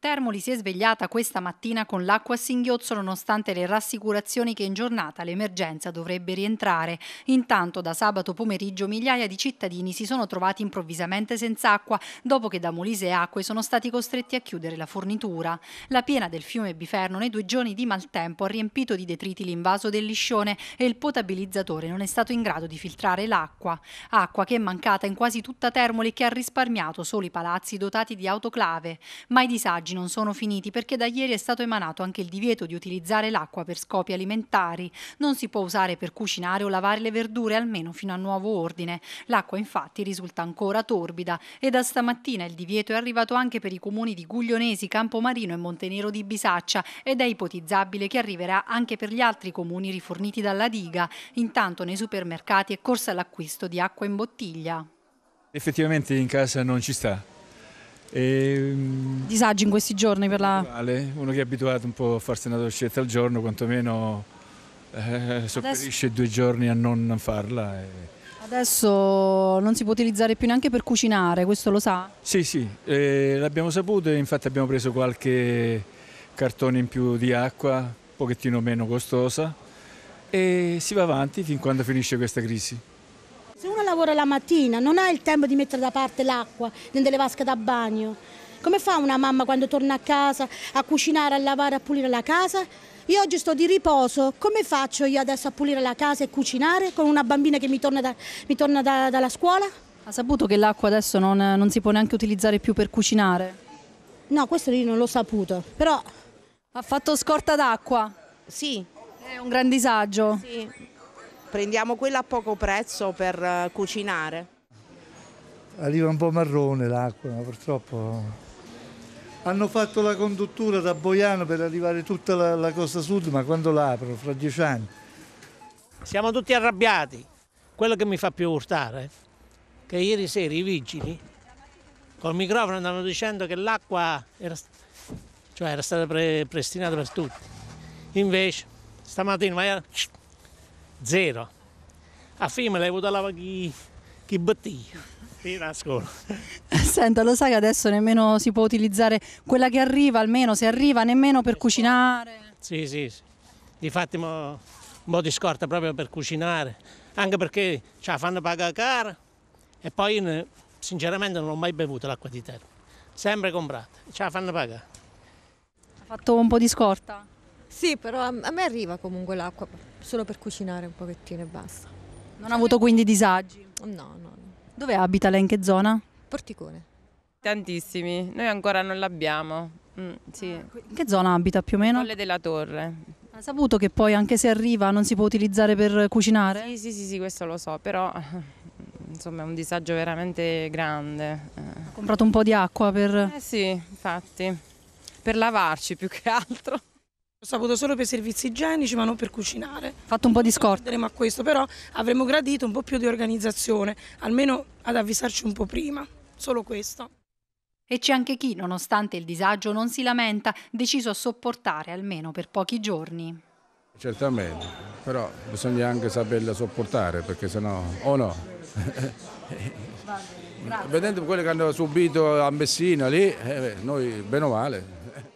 Termoli si è svegliata questa mattina con l'acqua a singhiozzo nonostante le rassicurazioni che in giornata l'emergenza dovrebbe rientrare. Intanto da sabato pomeriggio migliaia di cittadini si sono trovati improvvisamente senza acqua dopo che da Molise e Acque sono stati costretti a chiudere la fornitura. La piena del fiume Biferno nei due giorni di maltempo ha riempito di detriti l'invaso del liscione e il potabilizzatore non è stato in grado di filtrare l'acqua. Acqua che è mancata in quasi tutta Termoli e che ha risparmiato solo i palazzi dotati di autoclave. Ma i disagi sondaggi non sono finiti perché da ieri è stato emanato anche il divieto di utilizzare l'acqua per scopi alimentari. Non si può usare per cucinare o lavare le verdure almeno fino a nuovo ordine. L'acqua infatti risulta ancora torbida e da stamattina il divieto è arrivato anche per i comuni di Guglionesi, Campomarino e Montenero di Bisaccia ed è ipotizzabile che arriverà anche per gli altri comuni riforniti dalla diga. Intanto nei supermercati è corsa l'acquisto di acqua in bottiglia. Effettivamente in casa non ci sta e, ehm, Disagi in questi giorni per la... Naturale, uno che è abituato un po' a farsi una dolcetta al giorno, quantomeno eh, sopperisce Adesso... due giorni a non farla. E... Adesso non si può utilizzare più neanche per cucinare, questo lo sa? Sì, sì, eh, l'abbiamo saputo e infatti abbiamo preso qualche cartone in più di acqua, un pochettino meno costosa e si va avanti fin quando finisce questa crisi lavora la mattina, non ha il tempo di mettere da parte l'acqua nelle vasche da bagno. Come fa una mamma quando torna a casa a cucinare, a lavare, a pulire la casa? Io oggi sto di riposo, come faccio io adesso a pulire la casa e cucinare con una bambina che mi torna, da, mi torna da, dalla scuola? Ha saputo che l'acqua adesso non, non si può neanche utilizzare più per cucinare? No, questo io non l'ho saputo, però... Ha fatto scorta d'acqua? Sì. È un gran disagio? Sì. Prendiamo quella a poco prezzo per eh, cucinare. Arriva un po' marrone l'acqua, ma purtroppo... Hanno fatto la conduttura da Boiano per arrivare tutta la, la costa sud, ma quando l'aprono? Fra dieci anni. Siamo tutti arrabbiati. Quello che mi fa più urtare è che ieri sera i vigili col microfono andavano dicendo che l'acqua era, cioè era, stata pre- prestinata per tutti. Invece stamattina Zero. A firma l'hai avuto votato chi, chi bottiglia. Senta, lo sai che adesso nemmeno si può utilizzare quella che arriva, almeno se arriva, nemmeno per cucinare? Sì, sì, sì. Difatti mo, un po' di scorta proprio per cucinare, anche perché ce la fanno pagare cara e poi io, sinceramente non ho mai bevuto l'acqua di terra, sempre comprata, ce la fanno pagare. Ha fatto un po' di scorta? Sì, però a me arriva comunque l'acqua, solo per cucinare un pochettino e basta. Non ha avuto quindi disagi? No, no. no. Dove abita lei? In che zona? Porticone. Tantissimi, noi ancora non l'abbiamo. Mm, sì. Ah, in che zona abita più o meno? Colle della Torre. Ha saputo che poi anche se arriva non si può utilizzare per cucinare? Sì, sì, sì, sì questo lo so, però insomma è un disagio veramente grande. Ha comprato un po' di acqua per... Eh sì, infatti, per lavarci più che altro. Ho saputo solo per servizi igienici ma non per cucinare. Fatto un po' di scorta. a questo, però avremmo gradito un po' più di organizzazione, almeno ad avvisarci un po' prima, solo questo. E c'è anche chi, nonostante il disagio, non si lamenta, deciso a sopportare almeno per pochi giorni. Certamente, però bisogna anche saperla sopportare perché sennò o no. Vedendo quello che hanno subito a Messina lì, eh, noi bene o male